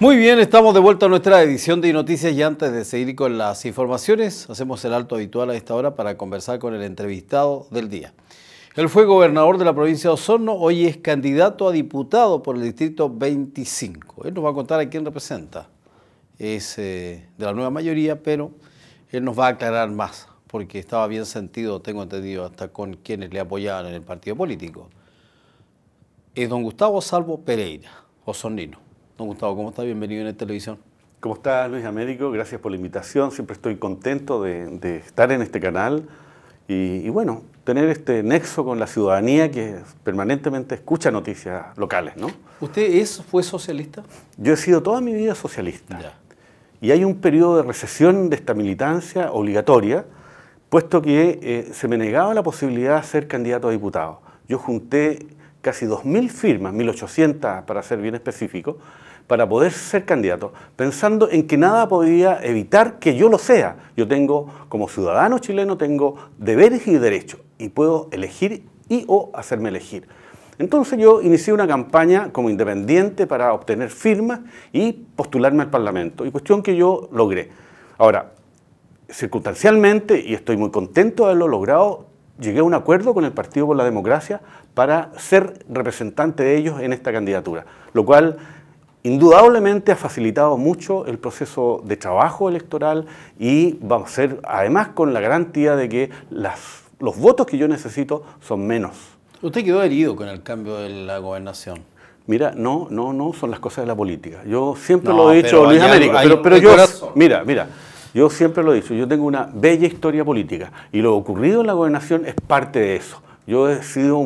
Muy bien, estamos de vuelta a nuestra edición de Noticias y antes de seguir con las informaciones, hacemos el alto habitual a esta hora para conversar con el entrevistado del día. Él fue gobernador de la provincia de Osorno, hoy es candidato a diputado por el distrito 25. Él nos va a contar a quién representa. Es eh, de la nueva mayoría, pero él nos va a aclarar más, porque estaba bien sentido, tengo entendido, hasta con quienes le apoyaban en el partido político. Es don Gustavo Salvo Pereira, osornino. Don Gustavo, ¿cómo estás? Bienvenido en esta televisión. ¿Cómo estás, Luis Américo? Gracias por la invitación. Siempre estoy contento de, estar en este canal y, bueno, tener este nexo con la ciudadanía que permanentemente escucha noticias locales, ¿no? ¿Usted es, fue socialista? Yo he sido toda mi vida socialista. Y hay un periodo de recesión de esta militancia obligatoria, puesto que eh, se me negaba la posibilidad de ser candidato a diputado. Yo junté casi 2.000 firmas, 1.800 para ser bien específico, para poder ser candidato, pensando en que nada podía evitar que yo lo sea. Yo tengo, como ciudadano chileno, tengo deberes y derechos y puedo elegir y o hacerme elegir. Entonces yo inicié una campaña como independiente para obtener firmas y postularme al Parlamento, y cuestión que yo logré. Ahora, circunstancialmente, y estoy muy contento de haberlo logrado, llegué a un acuerdo con el Partido por la Democracia para ser representante de ellos en esta candidatura, lo cual indudablemente ha facilitado mucho el proceso de trabajo electoral y vamos a ser, además, con la garantía de que los votos que yo necesito son menos. Usted quedó herido con el cambio de la gobernación. Mira, no, no, no son las cosas de la política. Yo siempre lo he dicho, Luis América, pero, yo, mira, mira, yo siempre lo he dicho, yo tengo una bella historia política y lo ocurrido en la gobernación es parte de eso. Yo he sido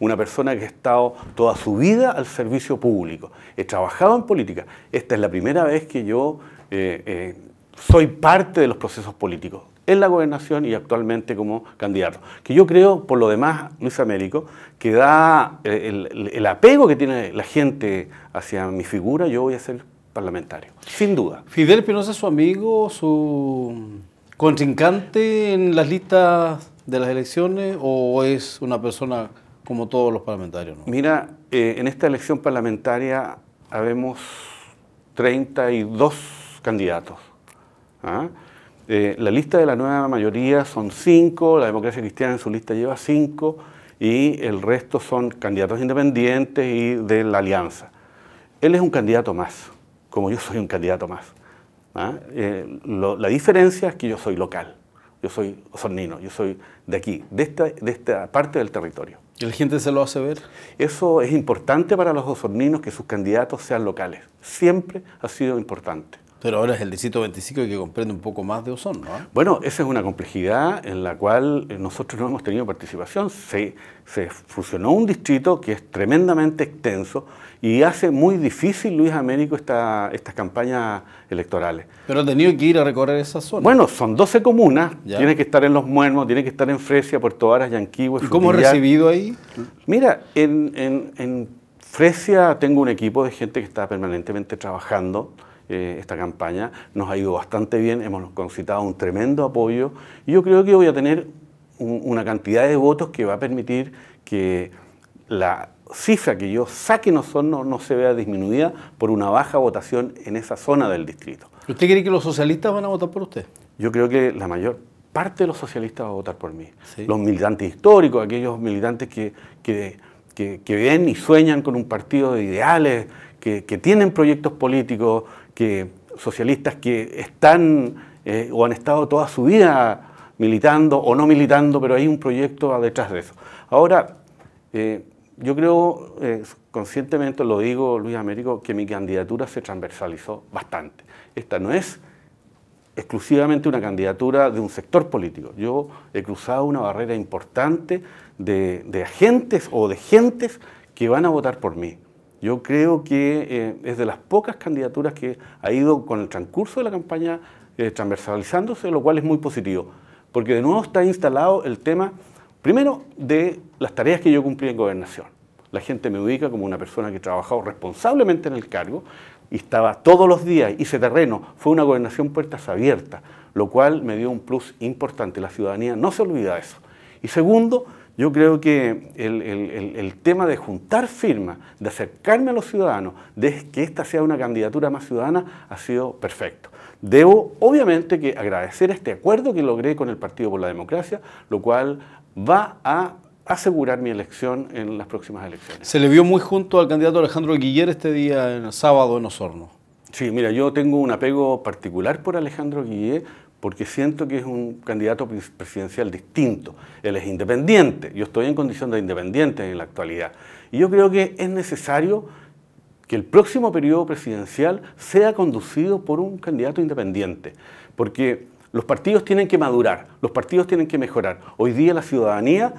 una persona que ha estado toda su vida al servicio público. He trabajado en política. Esta es la primera vez que yo eh, eh, soy parte de los procesos políticos en la gobernación y actualmente como candidato. Que yo creo, por lo demás, Luis Américo, que da eh, el, apego que tiene la gente hacia mi figura, yo voy a ser parlamentario, sin duda. Fidel Pinoza es su amigo, su contrincante en las listas de las elecciones o es una persona como todos los parlamentarios? Mira, eh, en esta elección parlamentaria habemos 32 candidatos. ¿ah? Eh, la lista de la nueva mayoría son 5, la democracia cristiana en su lista lleva 5 y el resto son candidatos independientes y de la alianza. Él es un candidato más, como yo soy un candidato más. ¿ah? Eh, la diferencia es que yo soy local yo soy osornino, yo soy de aquí, de esta, parte del territorio. ¿Y la gente se lo hace ver? Eso es importante para los osorninos que sus candidatos sean locales. Siempre ha sido importante. Pero ahora es el distrito 25 que comprende un poco más de Osón, ¿no? Bueno, esa es una complejidad en la cual eh, nosotros no hemos tenido participación. Se, fusionó un distrito que es tremendamente extenso y hace muy difícil, Luis Américo, estas campañas electorales. Pero ha tenido que ir a recorrer esa zona. Bueno, son 12 comunas, tiene que estar en Los Muermos, tiene que estar en Fresia, Puerto Varas, Yanquihue. ¿Y cómo ha recibido ahí? Mira, en, en, en Fresia tengo un equipo de gente que está permanentemente trabajando. Eh, esta campaña. Nos ha ido bastante bien, hemos concitado un tremendo apoyo y yo creo que voy a tener una cantidad de votos que va a permitir que la cifra que yo saque no, no, se vea disminuida por una baja votación en esa zona del distrito. ¿Usted cree que los socialistas van a votar por usted? Yo creo que la mayor parte de los socialistas va a votar por mí. Los militantes históricos, aquellos militantes que, ven y sueñan con un partido de ideales, que, que tienen proyectos políticos, que, socialistas que están eh, o han estado toda su vida militando o no militando, pero hay un proyecto detrás de eso. Ahora, eh, yo creo, eh, conscientemente lo digo, Luis Américo, que mi candidatura se transversalizó bastante. Esta no es exclusivamente una candidatura de un sector político. Yo he cruzado una barrera importante de, de agentes o de gentes que van a votar por mí. Yo creo que eh, es de las pocas candidaturas que ha ido con el transcurso de la campaña eh, transversalizándose, lo cual es muy positivo, porque de nuevo está instalado el tema, primero, de las tareas que yo cumplí en gobernación. La gente me ubica como una persona que trabajado responsablemente en el cargo y estaba todos los días, hice terreno, fue una gobernación puertas abiertas, lo cual me dio un plus importante. La ciudadanía no se olvida de eso. Y segundo, yo creo que el, tema de juntar firmas, de acercarme a los ciudadanos, de que esta sea una candidatura más ciudadana, ha sido perfecto. Debo, obviamente, que agradecer este acuerdo que logré con el Partido por la Democracia, lo cual va a asegurar mi elección en las próximas elecciones. Se le vio muy junto al candidato Alejandro Guiller este día, el sábado, en Osorno. Sí, mira, yo tengo un apego particular por Alejandro Guillier porque siento que es un candidato presidencial distinto. Él es independiente, yo estoy en condición de independiente en la actualidad. Y yo creo que es necesario que el próximo periodo presidencial sea conducido por un candidato independiente, porque los partidos tienen que madurar, los partidos tienen que mejorar. Hoy día la ciudadanía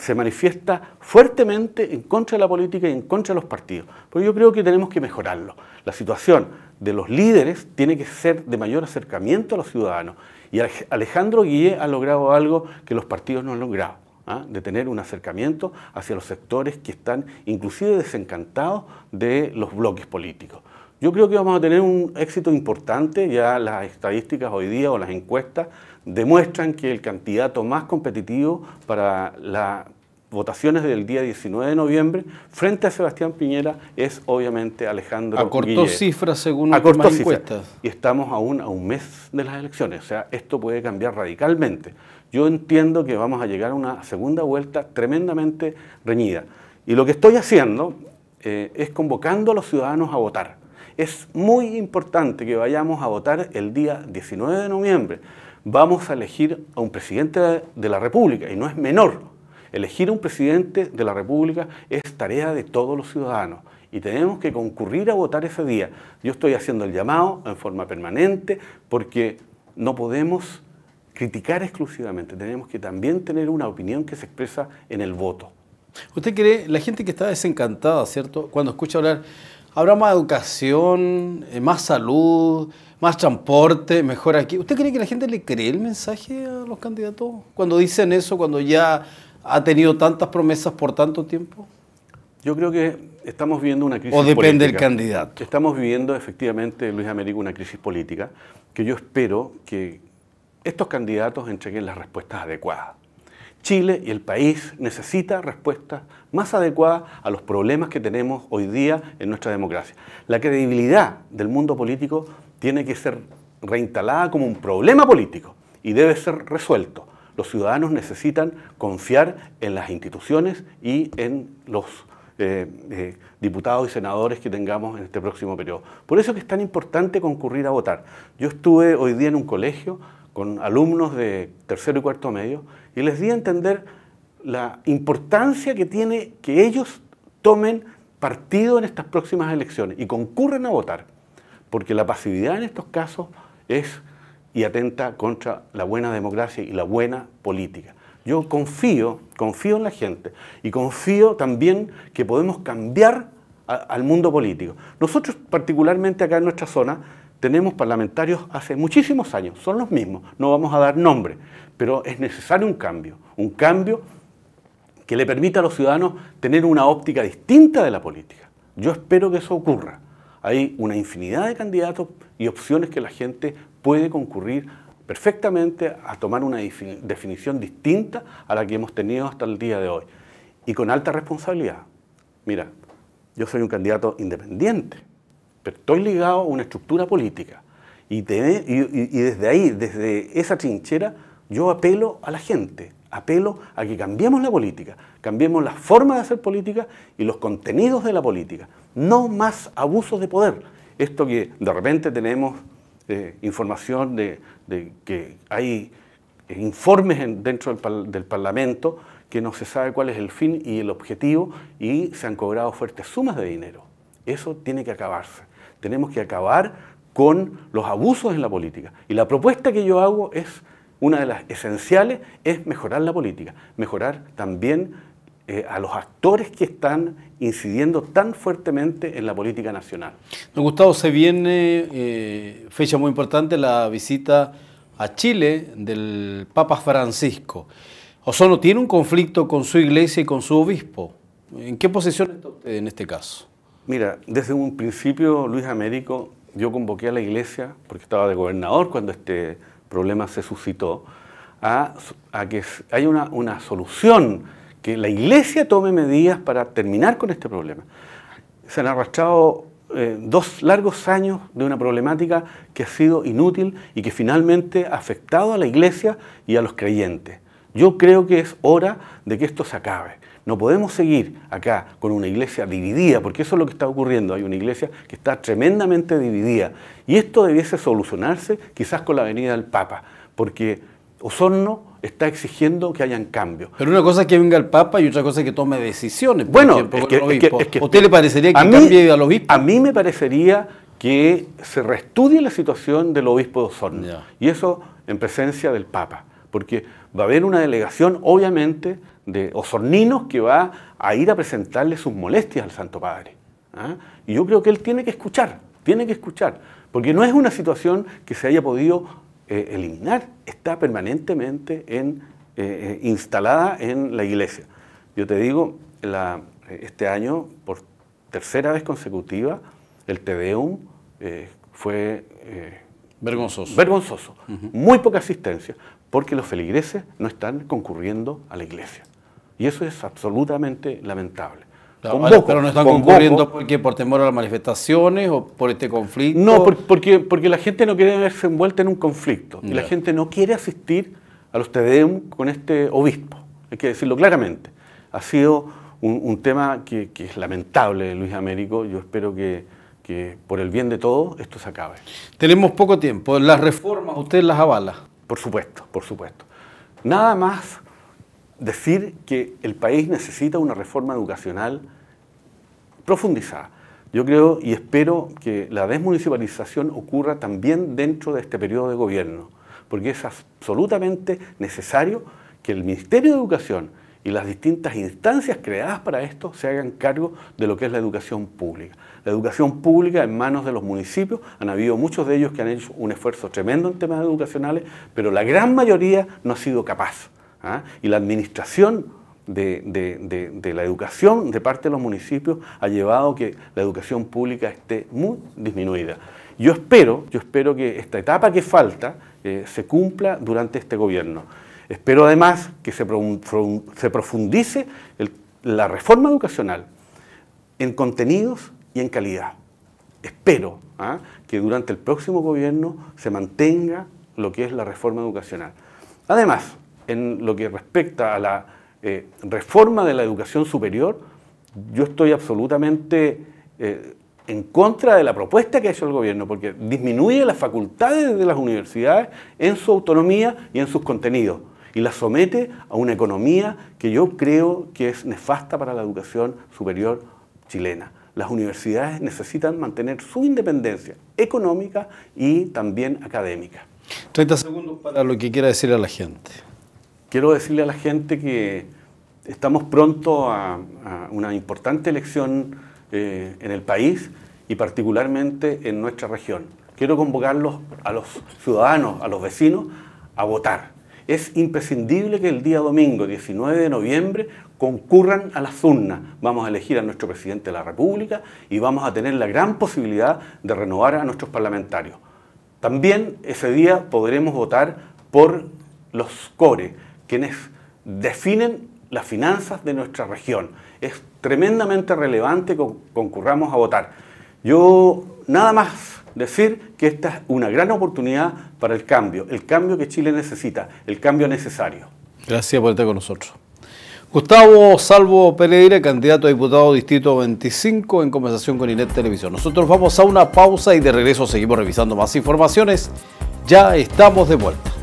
se manifiesta fuertemente en contra de la política y en contra de los partidos. Pero yo creo que tenemos que mejorarlo. La situación de los líderes tiene que ser de mayor acercamiento a los ciudadanos. Y Alejandro Guille ha logrado algo que los partidos no han logrado, ¿ah? de tener un acercamiento hacia los sectores que están inclusive desencantados de los bloques políticos. Yo creo que vamos a tener un éxito importante, ya las estadísticas hoy día o las encuestas demuestran que el candidato más competitivo para las votaciones del día 19 de noviembre frente a Sebastián Piñera es obviamente Alejandro Acortó cifras según encuestas. Y estamos aún a un mes de las elecciones, o sea, esto puede cambiar radicalmente. Yo entiendo que vamos a llegar a una segunda vuelta tremendamente reñida. Y lo que estoy haciendo eh, es convocando a los ciudadanos a votar. Es muy importante que vayamos a votar el día 19 de noviembre vamos a elegir a un presidente de la República, y no es menor. Elegir a un presidente de la República es tarea de todos los ciudadanos y tenemos que concurrir a votar ese día. Yo estoy haciendo el llamado en forma permanente porque no podemos criticar exclusivamente, tenemos que también tener una opinión que se expresa en el voto. ¿Usted cree, la gente que está desencantada, ¿cierto? Cuando escucha hablar habrá más educación, eh, más salud, más transporte, mejor aquí. ¿Usted cree que la gente le cree el mensaje a los candidatos cuando dicen eso, cuando ya ha tenido tantas promesas por tanto tiempo? Yo creo que estamos viviendo una crisis política. O depende el del candidato. Estamos viviendo efectivamente, Luis Américo, una crisis política que yo espero que estos candidatos entreguen las respuestas adecuadas. Chile y el país necesita respuestas más adecuada a los problemas que tenemos hoy día en nuestra democracia. La credibilidad del mundo político tiene que ser reinstalada como un problema político y debe ser resuelto. Los ciudadanos necesitan confiar en las instituciones y en los eh, eh, diputados y senadores que tengamos en este próximo periodo. Por eso es tan importante concurrir a votar. Yo estuve hoy día en un colegio con alumnos de tercero y cuarto medio y les di a entender la importancia que tiene que ellos tomen partido en estas próximas elecciones y concurren a votar, porque la pasividad en estos casos es y atenta contra la buena democracia y la buena política. Yo confío, confío en la gente y confío también que podemos cambiar al mundo político. Nosotros particularmente acá en nuestra zona tenemos parlamentarios hace muchísimos años, son los mismos, no vamos a dar nombre, pero es necesario un cambio, un cambio que le permita a los ciudadanos tener una óptica distinta de la política. Yo espero que eso ocurra. Hay una infinidad de candidatos y opciones que la gente puede concurrir perfectamente a tomar una definición distinta a la que hemos tenido hasta el día de hoy. Y con alta responsabilidad. Mira, yo soy un candidato independiente, pero estoy ligado a una estructura política. Y, desde ahí, desde esa trinchera, yo apelo a la gente, apelo a que cambiemos la política, cambiemos la forma de hacer política y los contenidos de la política. No más abusos de poder. Esto que de repente tenemos eh, información de, que hay eh, informes dentro del Parlamento que no se sabe cuál es el fin y el objetivo y se han cobrado fuertes sumas de dinero. Eso tiene que acabarse. Tenemos que acabar con los abusos en la política. Y la propuesta que yo hago es una de las esenciales es mejorar la política, mejorar también eh, a los actores que están incidiendo tan fuertemente en la política nacional. Don Gustavo, se viene eh, fecha muy importante la visita a Chile del Papa Francisco. ¿Osono tiene un conflicto con su iglesia y con su obispo. ¿En qué posición está usted en este caso? Mira, desde un principio, Luis Américo, yo convoqué a la iglesia, porque estaba de gobernador cuando este problema se suscitó, a, que haya una, solución, que la Iglesia tome medidas para terminar con este problema. Se han arrastrado eh, dos largos años de una problemática que ha sido inútil y que finalmente ha afectado a la iglesia y a los creyentes. Yo creo que es hora de que esto se acabe. No podemos seguir acá con una iglesia dividida, porque eso es lo que está ocurriendo. Hay una iglesia que está tremendamente dividida. Y esto debiese solucionarse quizás con la venida del Papa, porque Osorno está exigiendo que hayan cambios. Pero una cosa es que venga el Papa y otra cosa es que tome decisiones. bueno, es le parecería a mí, obispo? A mí me parecería que se reestudie la situación del obispo de Osorno. Y eso en presencia del Papa porque va a haber una delegación, obviamente, de osorninos que va a ir a presentarle sus molestias al Santo Padre. ¿ah? Y yo creo que él tiene que escuchar, tiene que escuchar, porque no es una situación que se haya podido eh, eliminar, está permanentemente eh, eh, instalada en la iglesia. Yo te digo, este año, por tercera vez consecutiva, el Tedeum fue Vergonzoso. Vergonzoso. Muy poca asistencia, porque los feligreses no están concurriendo a la iglesia. Y eso es absolutamente lamentable. Ah, pero no están concurriendo porque por temor a las manifestaciones o por este conflicto. No, porque, porque la gente no quiere verse envuelta en un conflicto y la gente no quiere asistir a los Tedeum con este obispo. Hay que decirlo claramente. Ha sido un, tema que, es lamentable, Luis Américo. Yo espero que que por el bien de todos esto se acabe. Tenemos poco tiempo. ¿Las reformas usted las avala? Por supuesto, por supuesto. Nada más decir que el país necesita una reforma educacional profundizada. Yo creo y espero que la desmunicipalización ocurra también dentro de este periodo de gobierno, porque es absolutamente necesario que el Ministerio de Educación y las distintas instancias creadas para esto se hagan cargo de lo que es la educación pública. La educación pública en manos de los municipios, han habido muchos de ellos que han hecho un esfuerzo tremendo en temas educacionales, pero la gran mayoría no ha sido capaz. ¿ah? Y la administración de, de, de, la educación de parte de los municipios ha llevado a que la educación pública esté muy disminuida. Yo espero, yo espero que esta etapa que falta eh, se cumpla durante este gobierno. Espero además que se, profundice la reforma educacional en contenidos y en calidad. Espero ¿ah? que durante el próximo gobierno se mantenga lo que es la reforma educacional. Además, en lo que respecta a la eh, reforma de la educación superior, yo estoy absolutamente eh, en contra de la propuesta que ha hecho el gobierno, porque disminuye las facultades de las universidades en su autonomía y en sus contenidos y la somete a una economía que yo creo que es nefasta para la educación superior chilena. Las universidades necesitan mantener su independencia económica y también académica. 30 segundos para lo que quiera decirle a la gente. Quiero decirle a la gente que estamos pronto a, una importante elección eh, en el país y particularmente en nuestra región. Quiero convocarlos a los ciudadanos, a los vecinos, a votar es imprescindible que el día domingo 19 de noviembre concurran a las urnas. Vamos a elegir a nuestro presidente de la República y vamos a tener la gran posibilidad de renovar a nuestros parlamentarios. También ese día podremos votar por los CORE, quienes definen las finanzas de nuestra región. Es tremendamente relevante que concurramos a votar. Yo nada más decir que esta es una gran oportunidad para el cambio, el cambio que Chile necesita, el cambio necesario. Gracias por estar con nosotros. Gustavo Salvo Pereira, candidato a diputado distrito 25 en conversación con INET Televisión. Nosotros vamos a una pausa y de regreso seguimos revisando más informaciones. Ya estamos de vuelta.